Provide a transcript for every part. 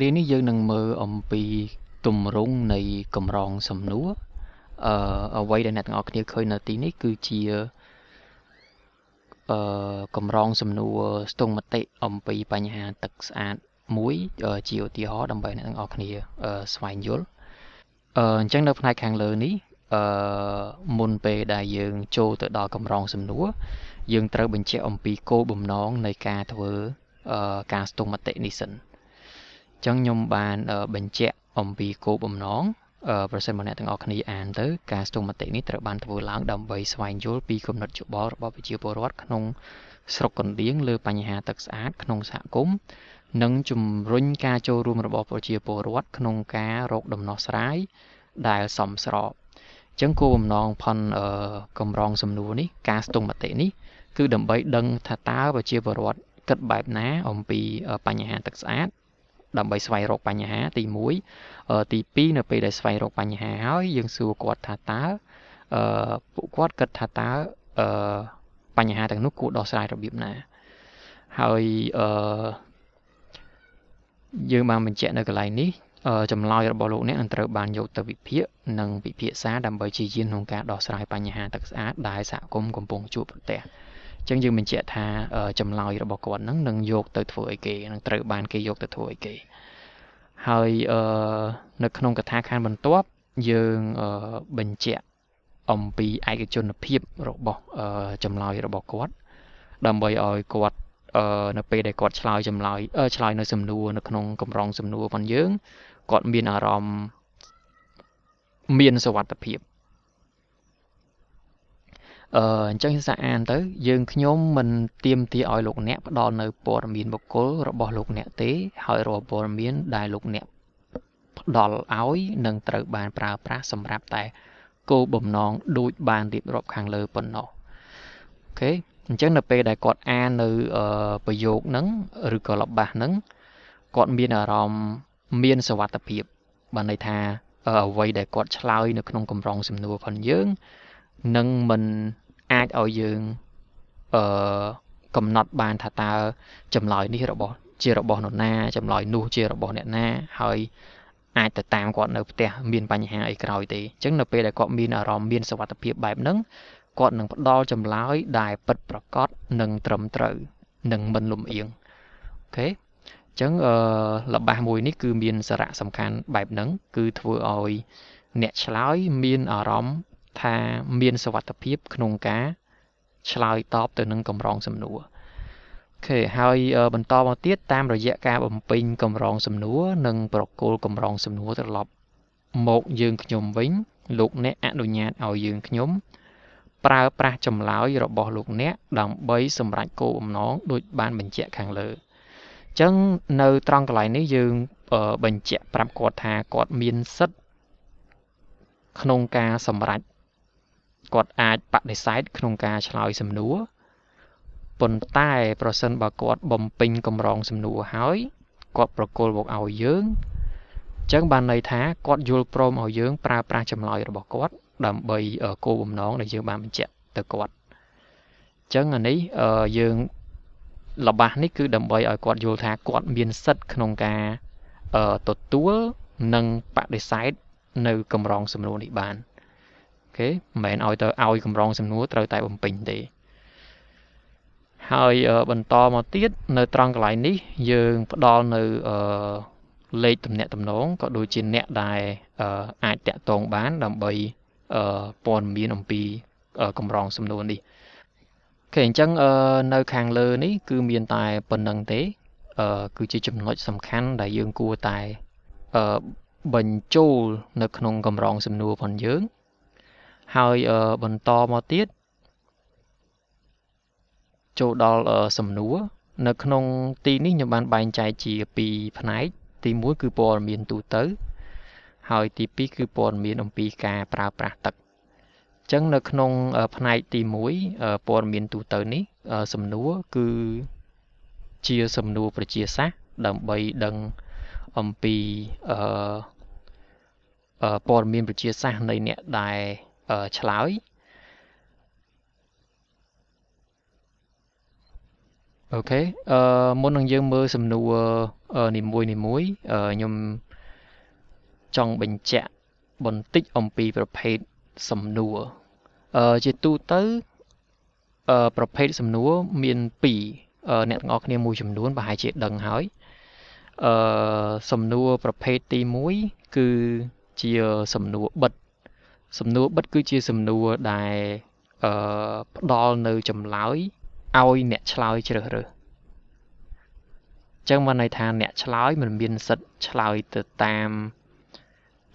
រៀននេះយើងនឹងមើលអំពីទម្រង់នៃកម្រងសំណួរអឺអ្វីដែលអ្នកទាំងអស់គ្នាឃើញនៅទីនេះ គឺជាអឺកម្រង សំណួរស្ទង់មតិអំពីបញ្ហាទឹកស្អាតមួយជាឧទាហរណ៍ដើម្បីអ្នកទាំងអស់គ្នាស្វែងយល់អឺអញ្ចឹងនៅផ្នែកខាងលើនេះអឺមុនពេលដែលយើងចូលទៅដល់កម្រងសំណួរយើងត្រូវបញ្ជាក់អំពីគោលបំណង នៃការធ្វើអឺការស្ទង់មតិនេះសិនអឺចឹងខ្ញុំបានបញ្ជាក់អំពីគោលបំណងប្រសិនបើអ្នកទាំងអស់គ្នាអានទៅការស្ទង់មតិនេះត្រូវបានធ្វើឡើងដើម្បីស្វែងយល់ពីគំនិតយោបល់របស់ប្រជាពលរដ្ឋក្នុងស្រុកកណ្ដៀងលើ បញ្ហាទឹកស្អាត ក្នុងសហគមន៍និង ជំរុញការចូលរួមរបស់ប្រជាពលរដ្ឋក្នុង ការរកដំណោះស្រាយដែលសមស្រប ចឹងគោលបំណងផនកម្រង សំណួរនេះការស្ទង់មតិនេះ គឺដើម្បី ដឹង ថាតើប្រជាពលរដ្ឋគិតបែបណាអំពីបញ្ហាទឹកស្អាតដើម្បីស្វែងរកបញ្ហាទី1ទី2នៅពេលដែលស្វែងរកបញ្ហាហើយយើងសួរគាត់ថាតើអឺពួកគាត់គិតថាតើអឺបញ្ហាទាំងនោះគួរដោះស្រាយរបៀបណាហើយអឺយើងបានបញ្ជាក់នៅកន្លែងនេះចម្លើយរបស់លោកអ្នកនឹងត្រូវបានយកទៅវិភាគនិងពិភាក្សាដើម្បីជាយានក្នុងការដោះស្រាយបញ្ហាទឹកស្អាតដែលសហគមន៍កំពុងជួបប្រទះ។ចឹងយើងបញ្ជាក់ថាចម្លើយរបស់គាត់ហ្នឹងនឹងយកទៅធ្វើអីគេនឹងត្រូវបានគេយកទៅធ្វើអីគេហើយនៅ ក្នុង កថាខណ្ឌបន្ទាប់យើងបញ្ជាក់អំពីឯកជនភាពរបស់ចម្លើយរបស់គាត់ ដើម្បីឲ្យគាត់នៅពេលដែលគាត់ឆ្លើយចម្លើយឆ្លើយនៅសំណួរនៅក្នុងកម្រងសំណួររបស់យើងគាត់មានអារម្មណ៍មានសវត្ថភាពអឺអញ្ចឹងយើងសាអានទៅ យើងខ្ញុំមិនទៀមទាឲ្យលោកអ្នកផ្ដល់នៅព័ត៌មានបុគ្គលរបស់លោកអ្នកទេ ហើយរាល់ព័ត៌មានដែលលោកអ្នកផ្ដល់ឲ្យ នឹងត្រូវបានប្រើប្រាស់សម្រាប់តែគោលបំណងដូចបានរៀបរាប់ខាងលើប៉ុណ្ណោះអូខេអញ្ចឹងនៅពេលដែលគាត់អាននៅប្រយោគហ្នឹងឬក៏ល្បះហ្នឹងគាត់មានអារម្មណ៍មានសវត្ថភាព បានន័យថាអ្វីដែលគាត់ឆ្លើយនៅក្នុងកម្រងសំណួរផងយើងនឹងមិនអាចឲ្យយើងអឺកំណត់បានថាតើចម្លើយនេះរបស់ជារបស់នរណាចម្លើយនោះជារបស់អ្នកណា ហើយអាចទៅតាមគាត់នៅផ្ទះមានបញ្ហាអីក្រោយទេអញ្ចឹងនៅពេលដែលគាត់មានអារម្មណ៍មានសុវត្ថិភាពបែបហ្នឹងគាត់នឹងផ្ដល់ចម្លើយដែលពិតប្រាកដនិងត្រឹមត្រូវនិងមិនលំអៀងអូខេអញ្ចឹងអឺលបាស់មួយនេះគឺមានសារៈសំខាន់បែបហ្នឹង គឺធ្វើឲ្យអ្នកឆ្លើយមានអារម្មណ៍ថាមានសវត្ថភាព ក្នុងការឆ្លើយតបទៅនឹងកម្រងសំណួរអូខេហើយ បន្តមកទៀតតាមរយៈការ បំពេញកម្រង សំណួរនិង ប្រគល់កម្រងសំណួរត្រឡប់ មកយើងខ្ញុំវិញលោកអ្នកអនុញ្ញាតឲ្យយើងខ្ញុំប្រើប្រាស់ចម្លើយរបស់លោកអ្នកដើម្បីសម្រេចគោលបំណងដូចបានបញ្ជាក់ខាងលើអញ្ចឹងនៅត្រង់កន្លែងនេះយើងបញ្ជាក់ប្រាប់គាត់ថាគាត់មានសិទ្ធិក្នុងការសម្រេចគាត់អាចបដិសេធក្នុងការឆ្លើយសំណួរប៉ុន្តែប្រសិនបើគាត់បំពេញកម្រងសំណួរហើយគាត់ប្រគល់មកឲ្យយើងចឹងបានន័យថាគាត់យល់ព្រមឲ្យយើងប្រើប្រាស់ចម្លើយរបស់គាត់ដើម្បីគោលបំណងដែលយើងបានបញ្ជាក់ទៅគាត់ចឹងអានេះយើងលបាស់នេះគឺដើម្បីឲ្យគាត់យល់ថាគាត់មានសិទ្ធិក្នុងការទទួលនិងបដិសេធនៅកម្រងសំណួរនេះបាន។គេមិនមែនឲ្យទៅឲ្យកម្រងសំណួរត្រូវតែបំពេញទេហើយបន្តមកទៀតនៅត្រង់កន្លែងនេះ យើងផ្ដល់នៅលេខទំនាក់ទំនងក៏ដូចជាអ្នកដែល អាចតាក់ទងបាន ដើម្បីព័ត៌មានអំពីកម្រងសំណួរនេះអូខេអញ្ចឹងនៅ ខាងលើនេះ គឺមានតែប៉ុណ្្នឹងទេ គឺជាចំណុចសំខាន់ដែលយើងគួរតែបញ្ចូល នៅក្នុងកម្រង សំណួរផងយើងហើយបន្តមកទៀតចូលដល់សំណួរនៅក្នុង ទីនេះខ្ញុំបានបែងចែកជា2ផ្នែកទី1គឺព័ត៌មានទូទៅ ហើយទី2គឺព័ត៌មានអំពីការប្រើប្រាស់ទឹកចឹង នៅក្នុង ផ្នែកទី1ព័ត៌មានទូទៅនេះសំណួរគឺជាសំណួរប្រជាសាស្ត្រដើម្បីដឹងអំពីអឺព័ត៌មានប្រជាសាស្ត្រនៃអ្នកដែលឆ្លើយអូខេអឺមុននឹងយើងមើលសំណួរនីមួយនីមួយខ្ញុំចង់បញ្ជាក់ បន្តិចអំពីប្រភេទសំណួរអឺជាទូទៅអឺប្រភេទសំណួរមាន2អឺអ្នកទាំងអស់គ្នាមួយចំនួនប្រហែលជាដឹងហើយអឺសំណួរប្រភេទទី1គឺជាសំណួរបិទសំណួរបិទគឺជា សំណួរដែលអឺផ្ដល់នៅចម្លើយឲ្យអ្នកឆ្លើយជ្រើសរើសចឹងបានន័យថាអ្នកឆ្លើយមិនមានសិទ្ធឆ្លើយទៅតាម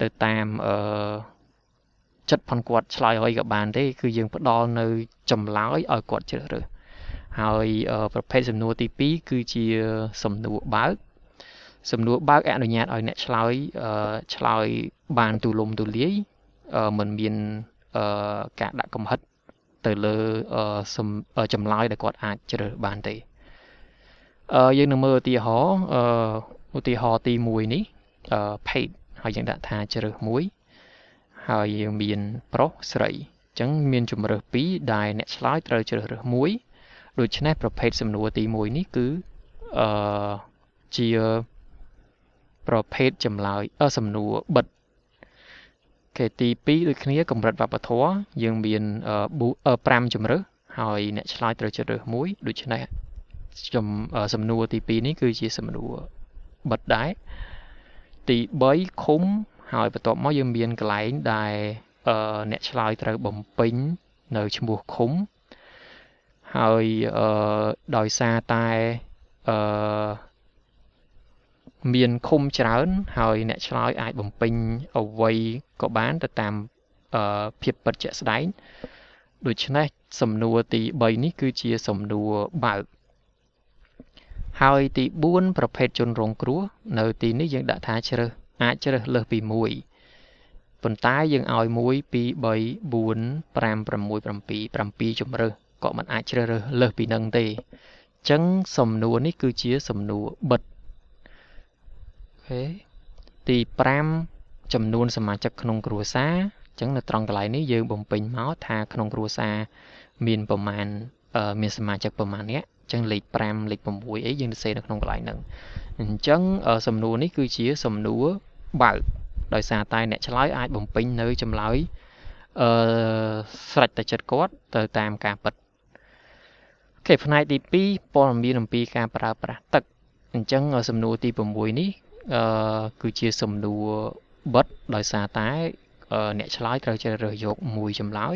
ទៅតាមអឺចិត្តផនគាត់ ឆ្លើយហើយក៏បាន ទេ គឺយើងផ្ដល់នៅចម្លើយឲ្យគាត់ជ្រើសរើសហើយប្រភេទសំណួរទី2គឺជាសំណួរបើក សំណួរបើក អនុញ្ញាតឲ្យអ្នកឆ្លើយឆ្លើយបានទូលំទូលាយមិនមានការដាក់កំហិតទៅលើចម្លើយដែលគាត់អាចជ្រើសបានទេយើងនឹងមើលឧទាហរណ៍ឧទាហរណ៍ទី1នេះ page ហើយយើងដាក់ថាជ្រើសមួយហើយយើងមានប្រុសស្រីអញ្ចឹង មានជំរើស2ដែល អ្នកឆ្លើយត្រូវជ្រើសរើសមួយដូច្នេះប្រភេទសំណួរទី1នេះគឺអឺជា ប្រភេទចម្លើយសំណួរបិទគេទី2ដូចគ្នាកម្រិតវប្បធម៌យើងមាន5ជម្រើសហើយអ្នកឆ្លើយត្រូវជ្រើសរើសមួយដូច្នេះខ្ញុំសំណួរទី2នេះគឺជាសំណួរបិទដែរទី3ឃុំហើយបន្ទាប់មកយើងមានកន្លែងដែលអ្នកឆ្លើយត្រូវបំពេញនៅឈ្មោះឃុំ ហើយដោយសារតែអឺមានឃុំច្រើន ហើយអ្នកឆ្លើយអាចបំពេញអ្វីក៏បានទៅតាមភាពពិតជាក់ស្ដែងដូច្នេះសំណួរទី3នេះ គឺជាសំណួរបើកហើយទី4ប្រភេទជនរងគ្រោះនៅទីនេះយើងដាក់ថាជ្រើសអាចជ្រើសលើសពី1ប៉ុន្តែយើងឲ្យ1 2 3 4 5 6 7 7ជម្រើសក៏មិនអាចជ្រើសរើសលើសពីនឹងទេអញ្ចឹង សំណួរនេះគឺជា សំណួរបិទខេទី5ចំនួន សមាជិកក្នុង គ្រួសារអញ្ចឹងនៅត្រង់កន្លែងនេះយើងបំពេញមកថាក្នុង គ្រួសារមានប្រមាណមានសមាជិកប្រមាណអ្នកអញ្ចឹងលេខ5លេខ6អីយើងទៅសេនៅក្នុងកន្លែងហ្នឹងអញ្ចឹងសំណួរនេះគឺជាសំណួរបើកដោយសារតែអ្នកឆ្លើយអាចបំពេញនៅចម្លើយអឺស្រេចតែចិត្តគាត់ទៅតាមការពិតអូខេផ្នែកទី2ព័ត៌មានអំពី ការប្រើប្រាស់ទឹកអញ្ចឹងសំណួរទី6នេះអឺគឺជាសំណួរបិទដោយសារតែអ្នកឆ្លើយត្រូវជ្រើសរើសយកមួយចម្លើយ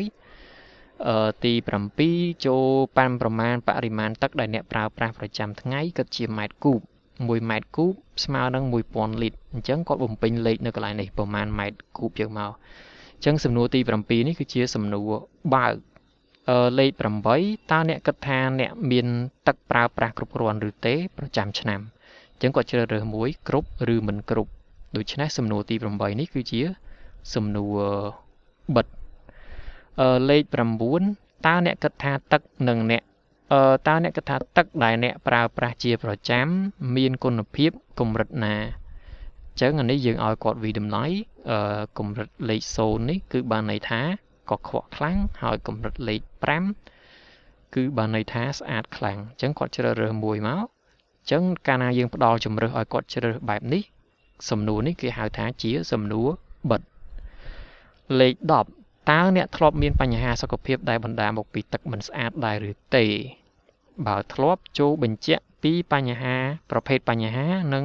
អឺទី7ចូលប៉ាន់ប្រមាណបរិមាណទឹកដែលអ្នកប្រើប្រាស់ប្រចាំថ្ងៃគិតជាម៉ែត្រគូប1ម៉ែត្រគូបស្មើនឹង1000លីត្រអញ្ចឹងគាត់បំពេញលេខនៅកន្លែងនេះប្រមាណម៉ែត្រគូបយើងមកអញ្ចឹងសំណួរទី7នេះគឺជាសំណួរបើកអឺលេខ8តើអ្នកគិតថាអ្នកមានទឹកប្រើប្រាស់គ្រប់គ្រាន់ឬទេ ប្រចាំឆ្នាំចឹងគាត់ជ្រើសរើសមួយគ្រប់ឬមិនគ្រប់ដូច្នេះសំណួរទី8នេះគឺជាសំណួរបិទអឺលេខ9តើអ្នកគិតថាទឹកនិងអ្នកអឺតើអ្នកគិតថាទឹកដែលអ្នកប្រើប្រាស់ជាប្រចាំ មានគុណភាពកម្រិតណាចឹងអានេះយើងឲ្យគាត់វិតម្លៃអឺកម្រិតលេខ0នេះ គឺបានន័យថាកខ្វក់ខ្លាំងហើយកម្រិតលេខ5គឺបានន័យថាស្អាតខ្លាំងអញ្ចឹងគាត់ជ្រើសរើសមួយមកចឹងកាលណាយើងផ្ដល់ជំរើសឲ្យគាត់ជ្រើសបែបនេះសំណួរនេះគេហៅថាជាសំណួរបិទលេខ10តើអ្នកធ្លាប់មាន បញ្ហាសុខភាព ដែលបណ្ដាលមកពីទឹកមិនស្អាតដែរឬទេបើធ្លាប់ចូលបញ្ជាក់ពីបញ្ហា ប្រភេទបញ្ហានិង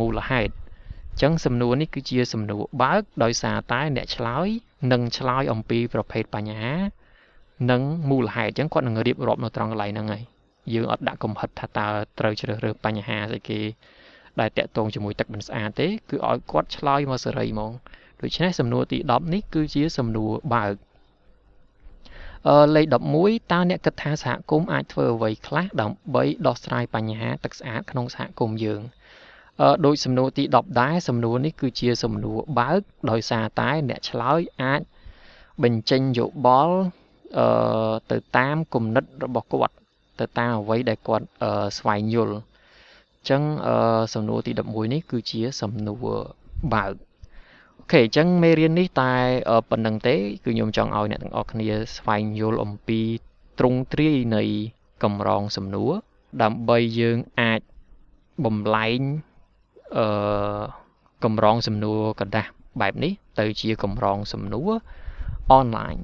មូលហេតុចឹងសំណួរនេះគឺជា សំណួរបើកដោយសារតែអ្នកឆ្លើយនឹងឆ្លើយអំពី ប្រភេទបញ្ហា និងមូលហេតុចឹងគាត់នឹងរៀបរាប់នៅត្រង់កន្លែងហ្នឹងហើយយើងអត់ដាក់កំហិតថាតើត្រូវជ្រើសរើសបញ្ហាស្អីគេដែលតាក់ទងជាមួយទឹកមិនស្អាតទេ គឺឲ្យគាត់ឆ្លើយមកសេរីហ្មងដូច្នេះសំណួរទី10នេះគឺជា សំណួរបើកអឺលេខ11តើអ្នកគិតថាសហគមន៍អាចធ្វើអ្វី ខ្លះដើម្បីដោះស្រាយបញ្ហាទឹកស្អាតក្នុងសហគមន៍យើងអឺដោយសំណួរទី10ដែរសំណួរនេះគឺជា សំណួរបើក ដោយសារតែអ្នកឆ្លើយអាចបញ្ចេញយោបល់អឺទៅតាមគំនិត របស់គាត់ទៅតាមអ្វីដែលគាត់ស្វែងយល់អញ្ចឹងសំណួរទី11នេះគឺជាសំណួរបើកអូខេអញ្ចឹងមេរៀននេះតែប៉ុណ្្នឹងទេគឺខ្ញុំចង់ឲ្យអ្នកទាំងអស់គ្នា ស្វែងយល់អំពីទ្រង់ទ្រាយនៃកម្រងសំណួរដើម្បីយើងអាចបំលែងអឺកម្រងសំណួរกระดาษបែបនេះ ទៅជាកម្រងសំណួរ online